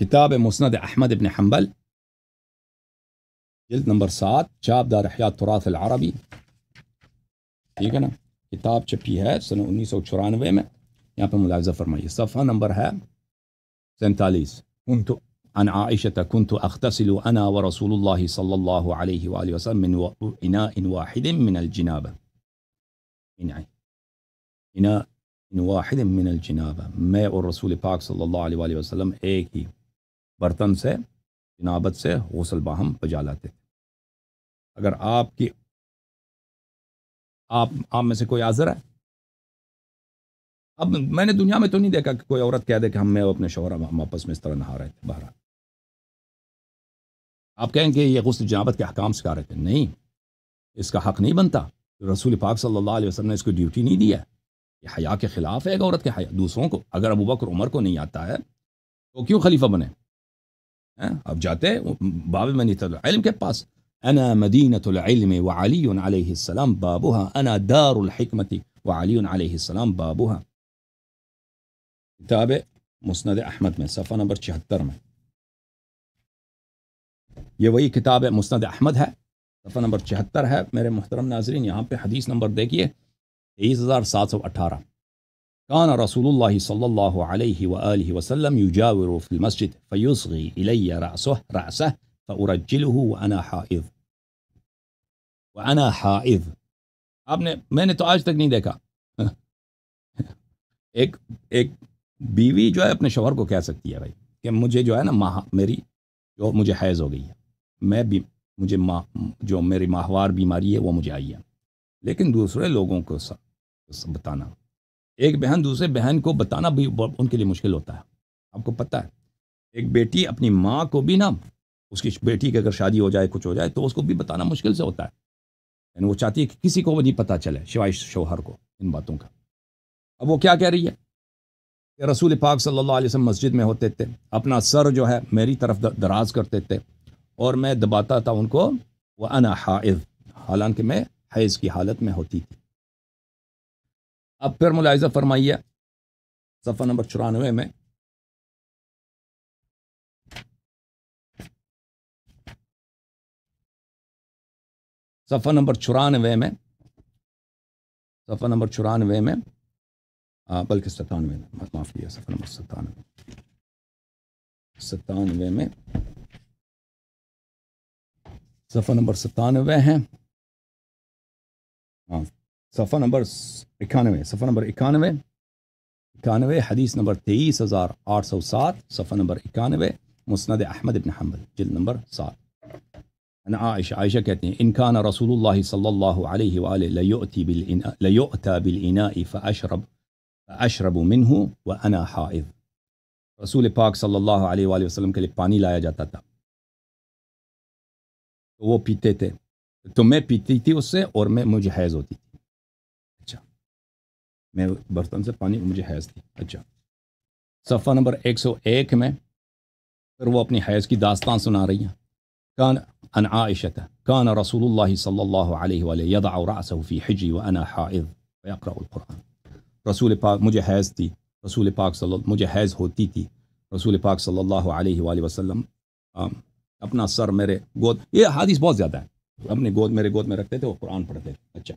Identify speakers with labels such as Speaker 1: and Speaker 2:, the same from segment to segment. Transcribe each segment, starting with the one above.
Speaker 1: کتاب مسند احمد ابن حنبل جلد نمبر سات چاپ دار تراث العربی ٹھیک ہے نا کتاب چھپی ہے سن انیس سو چورانوے میں یہاں پہ ملاحظہ فرمائیے صفحہ نمبر ہے سینتالیس کنت أنا ورسول الله صلى الله عليه وآله وسلم من من من إناء إناء إناء واحد واحد الجنابة میں اور رسول پاک صلی اللہ علیہ وسلم ایک ہی برتن سے جنابت سے غسل باہم
Speaker 2: بجا لاتے تھے اگر آپ کی آپ آپ میں سے کوئی حاضر ہے اب میں نے دنیا میں تو نہیں دیکھا کہ کوئی عورت کہہ دے کہ ہم میں اپنے شوہر ہم آپس میں اس طرح نہا رہے تھے باہر آپ کہیں
Speaker 1: کہ یہ غسل جنابت کے حکام سکھا رہے تھے نہیں اس کا حق نہیں بنتا رسول پاک صلی اللہ علیہ وسلم نے اس کو ڈیوٹی نہیں دیا ہے یہ حیا کے خلاف ہے ایک عورت کے حیا دوسروں کو اگر ابو بکر عمر کو نہیں آتا ہے تو کیوں خلیفہ بنے اب جاتے باب العلم العلم کے پاس انا انا وعلی علیہ السلام بابوها دار الحکمت وعلی علیہ السلام بابوها کتاب مسند احمد میں صفحہ نمبر چھہتر میں یہ وہی کتاب مسند احمد ہے صفحہ نمبر چھتر ہے میرے محترم ناظرین یہاں پہ حدیث نمبر دیکھیے تیئیس ہزار سات سو اٹھارہ كان رسول الله صلى الله عليه وآله وسلم يجاور في المسجد فيصغي إلي رأسه رأسه فأرجله وأنا حائض وأنا حائض أبنى نے میں نے تو آج تک نہیں ایک ایک بیوی جو ہے اپنے شوہر کو کہہ سکتی ہے بھائی کہ مجھے جو ہے نا ماہ میری جو مجھے حیض ہو گئی ہے میں بھی مجھے ما, جو میری ماہوار بیماری ہے وہ مجھے آئی ہے لیکن دوسرے لوگوں کو سب بتانا ایک بہن دوسرے بہن کو بتانا بھی ان کے لیے مشکل ہوتا ہے آپ کو پتہ ہے ایک بیٹی اپنی ماں کو بھی نا اس کی بیٹی کی اگر شادی ہو جائے کچھ ہو جائے تو اس کو بھی بتانا مشکل سے ہوتا ہے یعنی وہ چاہتی ہے کہ کسی کو وہ نہیں پتہ چلے شوائش شوہر کو ان باتوں کا اب وہ کیا کہہ رہی ہے کہ رسول پاک صلی اللہ علیہ وسلم مسجد میں ہوتے تھے اپنا سر جو ہے میری طرف دراز کرتے تھے اور میں دباتا تھا ان کو وہ انا حائض حالانکہ میں حیض کی حالت میں ہوتی تھی
Speaker 2: اب پھر ملاحظہ فرمائیے صفحہ نمبر چورانوے میں صفحہ نمبر چورانوے میں صفحہ نمبر چورانوے میں ہاں، بلکہ ستانوے میں معاف کیا صفحہ نمبر ستانوے ستانوے میں صفحہ نمبر ستانوے ہیں ہاں
Speaker 1: صفحہ نمبر اکانوے صفحہ نمبر اکانوے اکانوے حدیث نمبر تیئیس ہزار آٹھ سو سات صفحہ نمبر اکانوے مسند احمد ابن حنبل جلد نمبر سات عنا عائشہ عائشہ کہتے ہیں انقان رسول اللہ صلی اللہ علیہ وآلہ اشرب اشرب و منہ و انا رسول پاک صلی اللہ علیہ وآلہ وسلم کے لیے پانی لایا جاتا تھا تو وہ پیتے تھے تو میں پیتی تھی اس سے اور میں مجھے حیض ہوتی تھی میں برتن سے پانی مجھے حیض تھی اچھا صفحہ نمبر ایک سو ایک میں پھر وہ اپنی حیض کی داستان سنا رہی ہیں کان ان عائشت کان رسول اللہ صلی اللہ علیہ وآلہ یدع فی حجی وانا حائض واقر القرآن رسول پاک مجھے حیض تھی رسول پاک صلی اللہ مجھے حیض ہوتی تھی رسول پاک صلی اللہ علیہ وآلہ وسلم اپنا سر میرے گود یہ حادث بہت زیادہ ہے اپنے گود میرے گود میں رکھتے تھے وہ قرآن پڑھتے تھے اچھا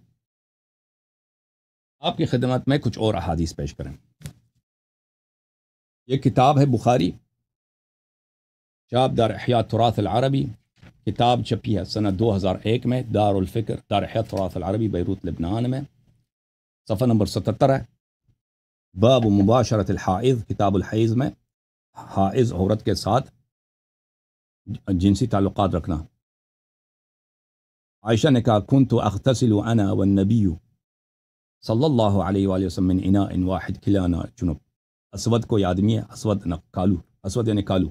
Speaker 2: آپ کی خدمت میں کچھ اور احادیث پیش کریں یہ کتاب ہے بخاری جاب دار تراث العربی
Speaker 1: کتاب چپی ہے سنہ دو ہزار ایک میں دار الفکر دار حیات تراث العربی بیروت لبنان میں صفحہ نمبر ستتر ہے باب مباشرت الحائض کتاب الحاظ میں حائض عورت کے ساتھ جنسی تعلقات رکھنا عائشہ نے کہا کن تو اختصل انا والنبی صلی اللہ علیہ وآلہ وسلم انا ان واحد کھلانا چنب اسود کوئی آدمی ہے حسود کالو اسود یعنی کالو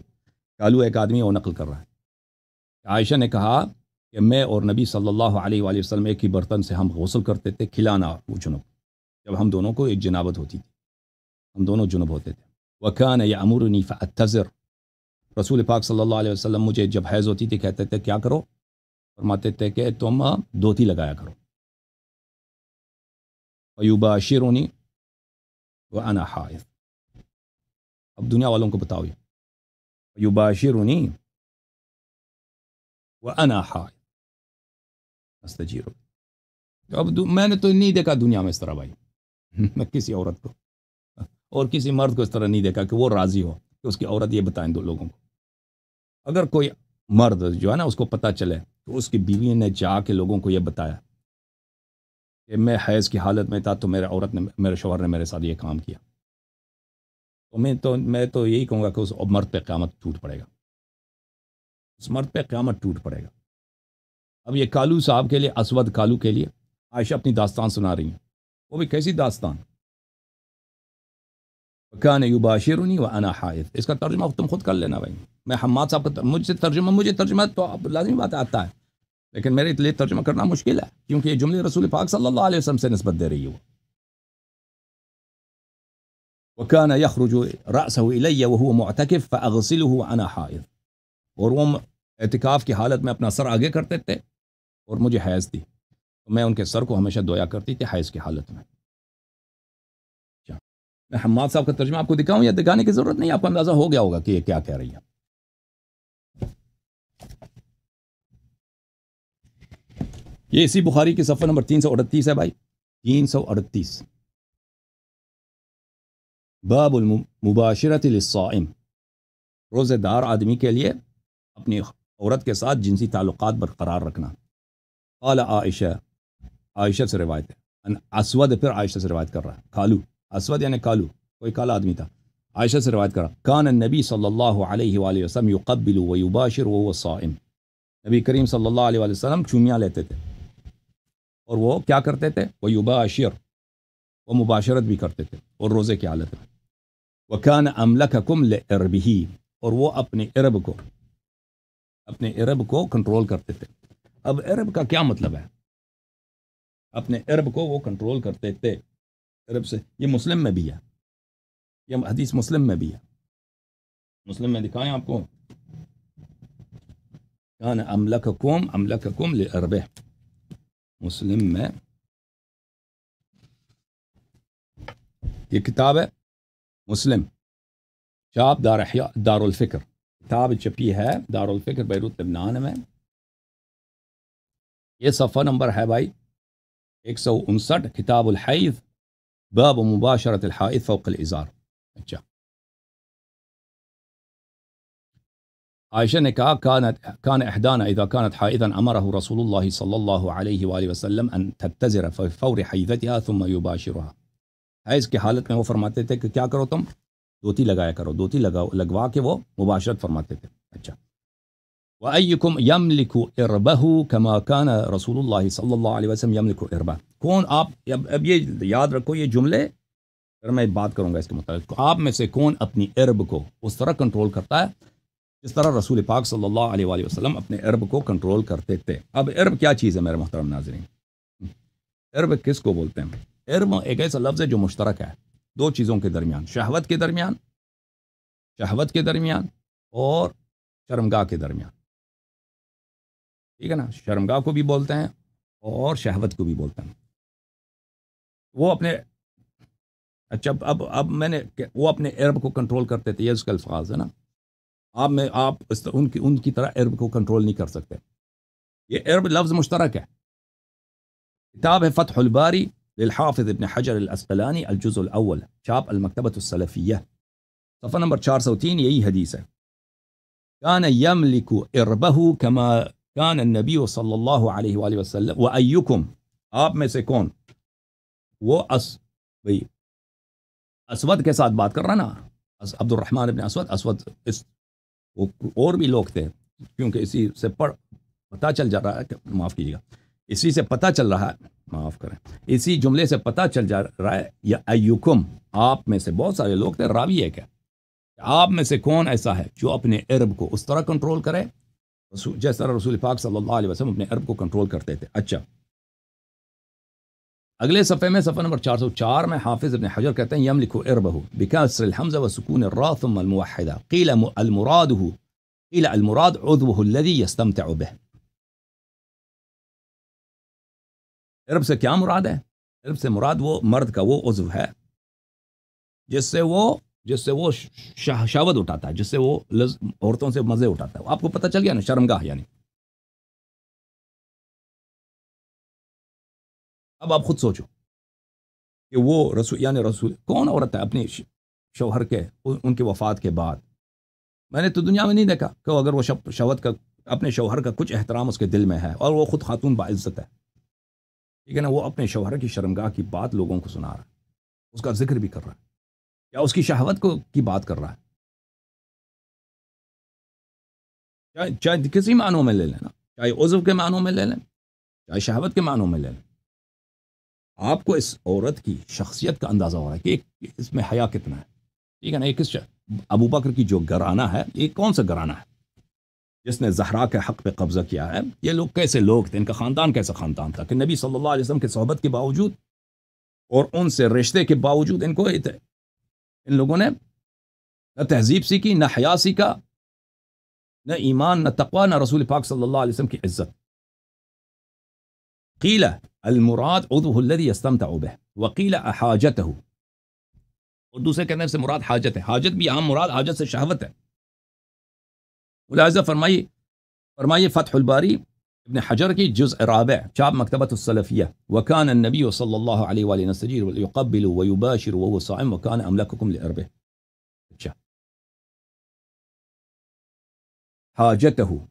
Speaker 1: کالو ایک آدمی ہے وہ نقل کر رہا ہے عائشہ نے کہا کہ میں اور نبی صلی اللہ علیہ وآلہ وسلم ایک ہی برتن سے ہم غسل کرتے تھے کھلانا وہ جنوب جب ہم دونوں کو ایک جنابت ہوتی تھی ہم دونوں جنوب ہوتے تھے وکان یا امور اتر رسول پاک صلی اللہ علیہ وسلم مجھے جب حیض ہوتی تھی کہتے تھے کیا
Speaker 2: کرو فرماتے تھے کہ تم دھوتی لگایا کرو ویوباشرونی و انا حائض اب دنیا والوں کو بتاؤ یہ و انا حائض اناحائے اب میں نے تو نہیں دیکھا
Speaker 1: دنیا میں اس طرح بھائی میں کسی عورت کو اور کسی مرد کو اس طرح نہیں دیکھا کہ وہ راضی ہو کہ اس کی عورت یہ بتائیں دو لوگوں کو اگر کوئی مرد جو ہے نا اس کو پتہ چلے تو اس کی بیوی نے جا کے لوگوں کو یہ بتایا کہ میں حیض کی حالت میں تھا تو میرے عورت نے میرے شوہر نے میرے ساتھ یہ کام کیا تو میں تو میں تو یہی کہوں گا کہ اس مرد پہ قیامت ٹوٹ پڑے گا اس مرد پہ قیامت ٹوٹ پڑے گا اب یہ کالو صاحب کے لیے اسود کالو کے لیے عائشہ اپنی داستان سنا رہی ہیں وہ بھی کیسی داستان کان یو باشیرو و انا حائض اس کا ترجمہ تم خود کر لینا بھائی میں حماد صاحب کا مجھ سے ترجمہ مجھے ترجمہ تو لازمی بات آتا ہے لیکن میرے لیے ترجمہ کرنا مشکل ہے کیونکہ یہ جملے رسول پاک صلی اللہ علیہ وسلم سے نسبت دے رہی وہ کا نا رجو رف غزل ہو انا حایض اور وہ اعتقاف کی حالت میں اپنا سر آگے کرتے تھے اور مجھے حیض تھی میں ان کے سر کو ہمیشہ دعا کرتی تھی حیض کی
Speaker 2: حالت میں میں حماد صاحب کا ترجمہ آپ کو دکھاؤں یا دکھانے کی ضرورت نہیں آپ کو اندازہ ہو گیا ہوگا کہ یہ کیا کہہ رہی ہے
Speaker 1: یہ اسی بخاری کی صفحہ نمبر تین سو اڑتیس ہے بھائی تین سو اڑتیس باب المباشرت للصائم روزہ دار آدمی کے لیے اپنی عورت کے ساتھ جنسی تعلقات برقرار رکھنا قال عائشہ عائشہ سے روایت ہے اسود پھر عائشہ سے روایت کر رہا ہے کالو اسود یعنی کالو کوئی کالا آدمی تھا عائشہ سے روایت کر رہا کان نبی صلی اللہ علیہ وآلہ وسلم یقبل و یباشر صائم نبی کریم صلی اللہ علیہ وآلہ وسلم چومیاں لیتے تھے اور وہ کیا کرتے تھے وہ وہ یوبا عشیر مباشرت بھی کرتے تھے اور روزے کی حالت میں وکان کم اور وہ اپنے عرب کو اپنے عرب کو کنٹرول کرتے تھے اب عرب کا کیا مطلب ہے اپنے عرب کو وہ کنٹرول کرتے تھے عرب سے یہ مسلم میں بھی ہے یہ حدیث مسلم میں بھی ہے مسلم میں دکھائیں آپ کو کان املک
Speaker 2: املک لرب مسلم میں یہ کتاب ہے مسلم
Speaker 1: چاپ دار دار الفکر کتاب جپی ہے دار الفکر بیروت لبنان میں
Speaker 2: یہ صفحہ نمبر ہے بھائی ایک سو انسٹھ کتاب الحیض باب مباشرت الحائض فوق الازار اچھا عائشة كانت كان إحدانا إذا
Speaker 1: كانت حائضا أمره رسول الله صلى الله عليه وآله وسلم أن تتزر في فور حیضتها ثم يباشرها حیض کی حالت میں وہ فرماتے تھے کہ کیا کرو تم دوتی لگایا کرو دوتی لگوا کے وہ مباشرت فرماتے تھے اچھا وَأَيِّكُمْ يَمْلِكُ إِرْبَهُ كَمَا كَانَ رسول اللَّهِ صَلَّى اللَّهُ عَلَيْهِ وسلم يَمْلِكُ إِرْبَهُ کون آپ اب, اب یہ یاد رکھو یہ جملے پھر میں بات کروں گا اس کے متعلق آپ میں سے کون اپنی عرب کو اس طرح کنٹرول کرتا ہے اس طرح رسول پاک صلی اللہ علیہ وآلہ وسلم اپنے عرب کو کنٹرول کرتے تھے اب عرب کیا چیز ہے میرے محترم ناظرین عرب کس کو بولتے ہیں عرب ایک ایسا لفظ ہے جو مشترک ہے دو چیزوں کے درمیان شہوت کے درمیان
Speaker 2: شہوت کے درمیان اور شرمگاہ کے درمیان ٹھیک ہے نا شرمگاہ کو بھی بولتے ہیں اور شہوت کو بھی بولتے ہیں
Speaker 1: وہ اپنے اچھا اب اب میں نے وہ اپنے عرب کو کنٹرول کرتے تھے یہ اس کا الفاظ ہے نا آپ میں آپ ان کی ان کی طرح عرب کو کنٹرول نہیں کر سکتے یہ عرب لفظ مشترک ہے کتاب ہے فتح الباری للحافظ ابن حجر الاسقلانی الاول چاپ المکتبۃ السلفیہ صفحہ نمبر چار سو تین یہی حدیث ہے کان یملک کما کان النبی صلی اللہ علیہ وآلہ وسلم و وم آپ میں سے کون وہ اس بھئی اسود کے ساتھ بات کر رہا نا عبد الرحمن ابن اسود اسود اس وہ اور بھی لوگ تھے کیونکہ اسی سے پڑھ پتہ چل جا رہا ہے کہ معاف کیجیے گا اسی سے پتہ چل رہا ہے معاف کریں اسی جملے سے پتہ چل جا رہا ہے یا ایوکم آپ میں سے بہت سارے لوگ تھے راوی ہے کیا کہ آپ میں سے کون ایسا ہے جو اپنے عرب کو اس طرح کنٹرول کرے جیسا رسول پاک صلی اللہ علیہ وسلم اپنے عرب کو کنٹرول کرتے تھے اچھا اگلے صفحے میں چار سو چار میں حافظ ابن حجر کہتے ہیں یملک اربہ الحمزہ ثم
Speaker 2: الموحدہ قیل قیل المراد المراد به سے کیا مراد ہے سے مراد وہ مرد کا وہ عضو ہے جس سے وہ جس سے وہ شہشا اٹھاتا ہے جس سے وہ عورتوں سے مزے اٹھاتا ہے آپ کو پتہ چل گیا نا شرمگاہ یعنی اب آپ خود سوچو کہ وہ رسول یعنی رسول کون عورت ہے اپنے شوہر کے ان کے وفات
Speaker 1: کے بعد میں نے تو دنیا میں نہیں دیکھا کہ اگر وہ شوت کا اپنے شوہر کا کچھ احترام اس کے دل میں ہے اور وہ خود خاتون باعزت ہے ٹھیک ہے نا وہ اپنے شوہر کی شرمگاہ کی
Speaker 2: بات لوگوں کو سنا رہا ہے اس کا ذکر بھی کر رہا ہے یا اس کی شہوت کو کی بات کر رہا ہے چاہے کسی معنوں میں لے لینا چاہے عزو کے معنوں میں لے لیں چاہے شہوت کے معنوں میں لے لیں آپ کو اس
Speaker 1: عورت کی شخصیت کا اندازہ ہو رہا ہے کہ اس میں حیا کتنا ہے ٹھیک ہے نا یہ کس ابو بکر کی جو گرانہ ہے یہ کون سا گرانہ ہے جس نے زہرا کے حق پہ قبضہ کیا ہے یہ لوگ کیسے لوگ تھے ان کا خاندان کیسا خاندان تھا کہ نبی صلی اللہ علیہ وسلم کے صحبت کے باوجود اور ان سے رشتے کے باوجود ان کو ان لوگوں نے نہ تہذیب سیکھی نہ حیا سیکھا نہ ایمان نہ تقوا نہ رسول پاک صلی اللہ علیہ وسلم کی عزت قیلہ المراد عضوه الذي يستمتع به وقيل احاجته اردو سے کہنے سے مراد حاجت ہے حاجت بھی عام مراد حاجت سے شہوت ہے ملاحظہ فرمائی فرمائی فتح الباری ابن حجر کی جزء رابع چاب مكتبة السلفية وكان النبي صلى الله عليه وآله
Speaker 2: نستجير ويقبل ويباشر وهو صائم وكان املککم لأربه حاجته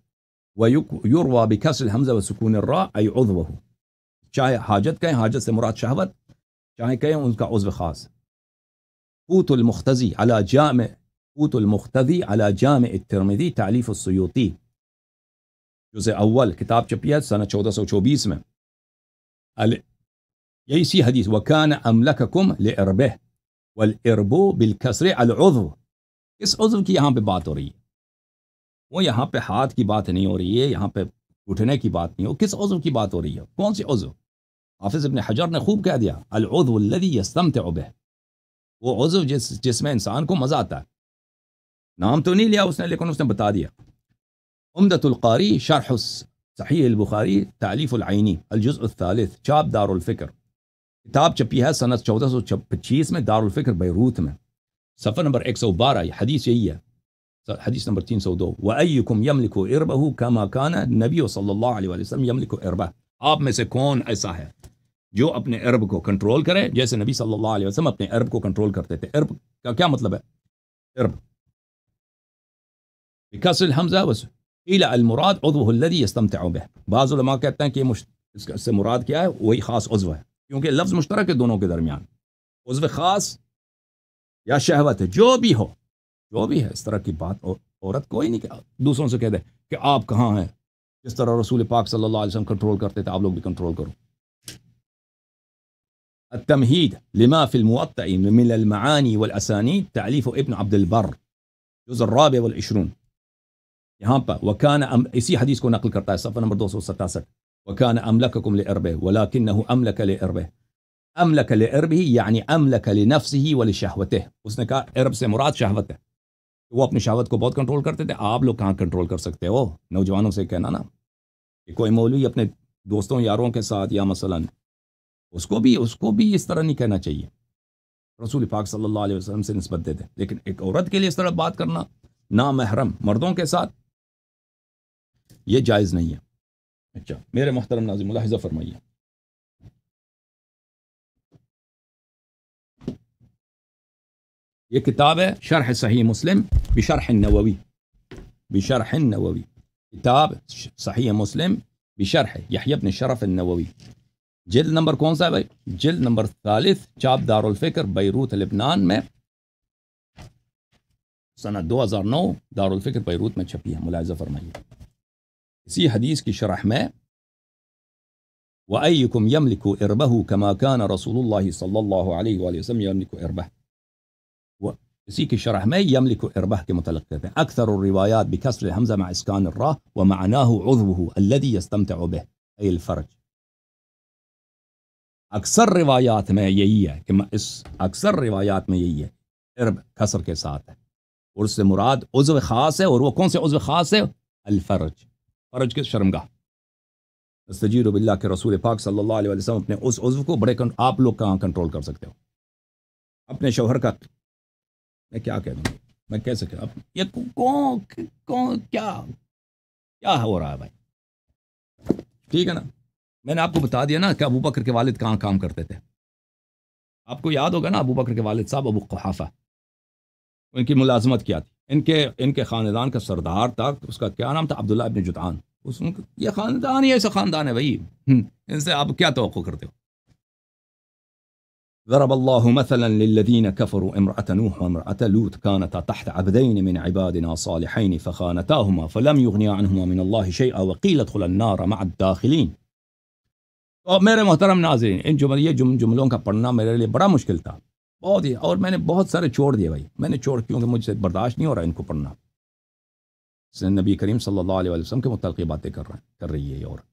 Speaker 2: ويروى
Speaker 1: بكسر الهمزة وسكون الراء أي عضوه چاہے حاجت کہیں حاجت سے مراد شہوت چاہے کہیں ان کا عضو خاص پوت المختضی الجام پوت المختضی جامع الترمذی تعلیف السیوتی جز اول کتاب چپی ہے سنہ چودہ سو چوبیس میں یہی سی حدیث وکان املککم لعربہ والعربو بالکسر العضو اس عضو کی یہاں پہ بات ہو رہی ہے وہ یہاں پہ ہاتھ کی بات نہیں ہو رہی ہے یہاں پہ اٹھنے کی بات نہیں ہو کس عضو کی بات ہو رہی ہے کون سی عضو حافظ ابن حجر نے خوب کہہ دیا العضو الذی یستمتع به وہ عضو جس جس میں انسان کو مزہ آتا ہے نام تو نہیں لیا اس نے لیکن اس نے بتا دیا القاری شرح صحیح البخاری تعلیف العینی الجزء الثالث چاپ دار الفکر کتاب چپی ہے سنت چودہ سو پچیس میں دار الفکر بیروت میں صفحہ نمبر ایک سو بارہ حدیث یہی ہے حدیث نمبر تین سو دو وَأَيُّكُمْ يَمْلِكُ عِرْبَهُ كَمَا كَانَ نَبِيُّ صَلَّى اللَّهُ عَلَيْهِ وَسَلَّمْ يَمْلِكُ عِرْبَهُ آپ میں سے کون ایسا ہے جو اپنے عرب کو کنٹرول کرے جیسے نبی صلی اللہ علیہ وسلم اپنے عرب کو کنٹرول کرتے تھے عرب کا کیا مطلب ہے عرب بکسر الحمزہ وسو الى المراد عضوه الذی يستمتع به بعض علماء کہتے ہیں کہ مش... اس سے مراد کیا ہے وہی خاص عضو ہے کیونکہ لفظ مشترک ہے دونوں کے درمیان عضو خاص یا شہوت ہے جو بھی ہو جو بھی ہے اس طرح کی بات عورت کوئی نہیں کہ دوسروں سے کہہ دے کہ آپ کہاں ہیں جس طرح رسول پاک صلی اللہ علیہ وسلم کنٹرول کرتے تھے آپ لوگ بھی کنٹرول کرو لما فی من المعانی والاسانی تعلیف ابن عبد البر الرابع والعشرون یہاں پر وکان اسی حدیث کو نقل کرتا ہے صفحہ نمبر دو سو ستاسٹ وکان املککم لعربہ لعربہ لعربہ املک یعنی املک املک یعنی لنفسہ ولشہوتہ اس نے کہا عرب سے مراد شہوت ہے وہ اپنی شاوت کو بہت کنٹرول کرتے تھے آپ لوگ کہاں کنٹرول کر سکتے ہو نوجوانوں سے کہنا نا کہ کوئی مولوی اپنے دوستوں یاروں کے ساتھ یا مثلا اس کو بھی اس کو بھی اس طرح نہیں کہنا چاہیے رسول پاک صلی اللہ علیہ وسلم سے نسبت دیتے لیکن ایک عورت کے لیے اس طرح بات
Speaker 2: کرنا نامحرم مردوں کے ساتھ یہ جائز نہیں ہے اچھا میرے محترم ناظم اللہ فرمائیے یہ کتاب ہے شرح صحیح مسلم
Speaker 1: بشرح النووی بشرح النووی کتاب صحیح مسلم بشرح یحیی بن شرف النووی جلد نمبر کون سا ہے جلد نمبر ثالث چاپ دار الفکر بیروت لبنان میں سنہ نو دار الفکر بیروت میں چھپی ہے ملاحظہ فرمائیے اسی حدیث کی شرح میں وَأَيُّكُمْ يَمْلِكُ إِرْبَهُ كَمَا كَانَ رَسُولُ اللَّهِ صَلَّى اللَّهُ عَلَيْهِ وَعَلَيْهِ وَسَلَّمْ يَمْلِكُ إِرْبَهُ اسی کی شرح میں یم لکھ و اربہ کے متعلق کہتے ہیں اکثر اسکان الراء واحب اکثر روایات میں یہی ہے کہ اکثر روایات میں یہی ہے ساتھ ہے عرص مراد عزو خاص ہے اور وہ کون سے عزو خاص ہے الفرج فرج کے شرم گاہ سجیر کے رسول پاک صلی اللہ علیہ وسلم اپنے اس عضو کو بڑے آپ لوگ کہاں
Speaker 2: کنٹرول کر سکتے ہو
Speaker 1: اپنے شوہر کا میں کیا کہہ دوں ہوں کیسے کہہ کون کیا کیا ہو رہا ہے بھائی ٹھیک ہے نا میں نے آپ کو بتا دیا نا کہ ابو بکر کے والد کہاں کام کرتے تھے آپ کو یاد ہوگا نا ابو بکر کے والد صاحب ابو قحافہ ان کی ملازمت کیا تھی ان کے ان کے خاندان کا سردار تھا اس کا کیا نام تھا عبداللہ ابن جتان اس یہ خاندان ہی ایسا خاندان ہے بھائی ان سے آپ کیا توقع کرتے ہو ضرب الله مثلا للذين كفروا امرأة نوح وامرأة لوط كانت تحت عبدين من عبادنا صالحين فخانتاهما فلم يغني عنهما من الله شيئا وقيل ادخل النار مع الداخلين میرے محترم ناظرین ان جمل یہ جم جملوں کا پڑھنا میرے لیے بڑا مشکل تھا بہت ہی اور میں نے بہت سارے چھوڑ دیے بھائی میں نے چھوڑ کیونکہ مجھ سے برداشت نہیں ہو
Speaker 2: رہا ان کو پڑھنا اس نبی کریم صلی اللہ علیہ وسلم کے متعلق باتیں کر رہے کر رہی ہے یہ عورت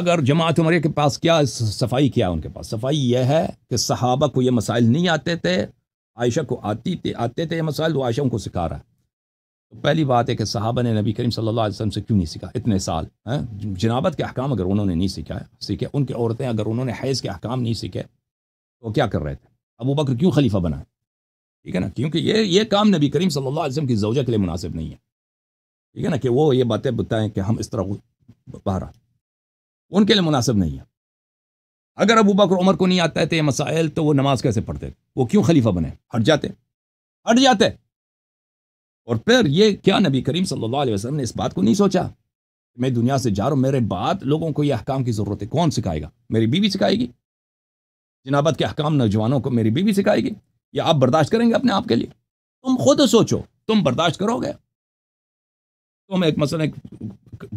Speaker 2: اگر جماعت عمریہ کے پاس کیا صفائی کیا ان کے پاس صفائی یہ ہے کہ صحابہ کو یہ مسائل نہیں آتے
Speaker 1: تھے عائشہ کو آتی تھے آتے تھے یہ مسائل تو عائشہ ان کو سکھا رہا ہے تو پہلی بات ہے کہ صحابہ نے نبی کریم صلی اللہ علیہ وسلم سے کیوں نہیں سیکھا اتنے سال ہاں؟ جنابت کے احکام اگر انہوں نے نہیں سیکھا سیکھے ان کی عورتیں اگر انہوں نے حیض کے احکام نہیں سیکھے تو کیا کر رہے تھے ابو بکر کیوں خلیفہ بنا ٹھیک ہے نا کیونکہ یہ یہ کام نبی کریم صلی اللہ علیہ وسلم کی زوجہ کے لیے مناسب نہیں ہے ٹھیک ہے نا کہ وہ یہ باتیں بتائیں کہ ہم اس طرح کو ان کے لیے مناسب نہیں ہے اگر ابو بکر عمر کو نہیں آتا ہے تو یہ مسائل تو وہ نماز کیسے پڑھتے وہ کیوں خلیفہ بنے ہٹ جاتے ہٹ جاتے اور پھر یہ کیا نبی کریم صلی اللہ علیہ وسلم نے اس بات کو نہیں سوچا کہ میں دنیا سے جا رہا ہوں میرے بعد لوگوں کو یہ احکام کی ضرورت ہے کون سکھائے گا میری بیوی سکھائے گی جنابت کے احکام نوجوانوں کو میری بیوی سکھائے گی یا آپ برداشت کریں گے اپنے آپ کے لیے تم خود سوچو تم برداشت کرو گے تم ایک ایک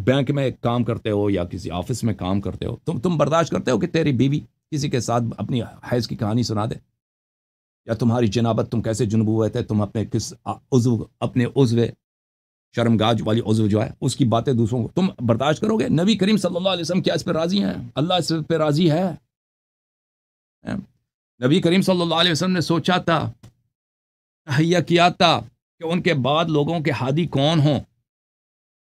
Speaker 1: بینک میں کام کرتے ہو یا کسی آفس میں کام کرتے ہو تم تم برداشت کرتے ہو کہ تیری بیوی کسی کے ساتھ اپنی حیض کی کہانی سنا دے یا تمہاری جنابت تم کیسے جنوب ہوئے تھے تم اپنے اپنے کس عضو عضو شرم گاج والی عضو جو ہے اس کی باتیں دوسروں کو تم برداشت کرو گے نبی کریم صلی اللہ علیہ وسلم کیا اس پہ راضی ہیں اللہ اس پہ راضی ہے نبی کریم صلی اللہ علیہ وسلم نے سوچا تھا تہیا کیا تھا کہ ان کے بعد لوگوں کے ہادی کون ہوں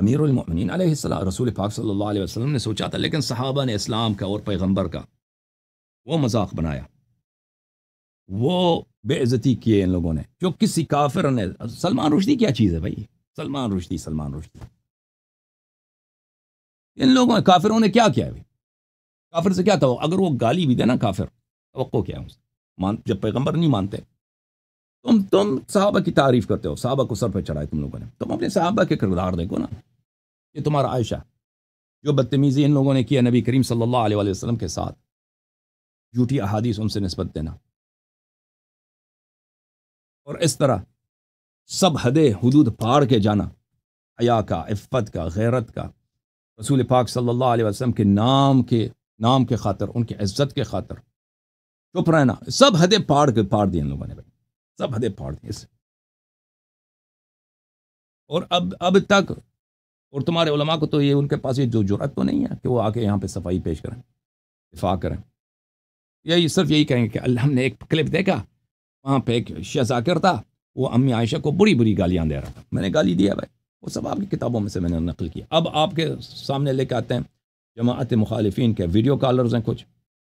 Speaker 1: امیر المؤمنین علیہ السلام رسول پاک صلی اللہ علیہ وسلم نے سوچا تھا لیکن صحابہ نے اسلام کا اور پیغمبر کا وہ مذاق بنایا وہ بے عزتی کیے ان لوگوں نے جو کسی کافر نے سلمان رشدی کیا چیز ہے بھائی سلمان رشدی سلمان رشدی ان لوگوں نے کافروں نے کیا کیا ہے کافر سے کیا تھا اگر وہ گالی بھی دے نا کافر توقع کیا ہے جب پیغمبر نہیں مانتے تم تم صحابہ کی تعریف کرتے ہو صحابہ کو سر پہ چڑھائے تم لوگوں نے تم اپنے صحابہ کے کردار دیکھو نا یہ تمہارا عائشہ جو بدتمیزی ان لوگوں نے کیا نبی
Speaker 2: کریم صلی اللہ علیہ وسلم کے ساتھ جھوٹی احادیث ان سے نسبت دینا اور اس طرح سب حد حدود پار کے
Speaker 1: جانا حیا کا عفت کا غیرت کا رسول پاک صلی اللہ علیہ وسلم کے نام کے نام کے خاطر ان کی عزت کے خاطر چپ رہنا سب حدیں پاڑ کے پاڑ دی ان لوگوں نے بھائی سب ہدے پھاڑ دیے اسے اور اب اب تک اور تمہارے علماء کو تو یہ ان کے پاس یہ جو جرت تو نہیں ہے کہ وہ آ کے یہاں پہ صفائی پیش کریں دفاع کریں یہی صرف یہی کہیں گے کہ اللہ ہم نے ایک کلپ دیکھا وہاں پہ ایک شہ ذاکر تھا وہ امی عائشہ کو بری بری گالیاں دے رہا تھا میں نے گالی دیا بھائی وہ سب آپ کی کتابوں میں سے میں نے نقل کیا اب آپ کے سامنے لے کے آتے ہیں جماعت مخالفین کے ویڈیو کالرز ہیں کچھ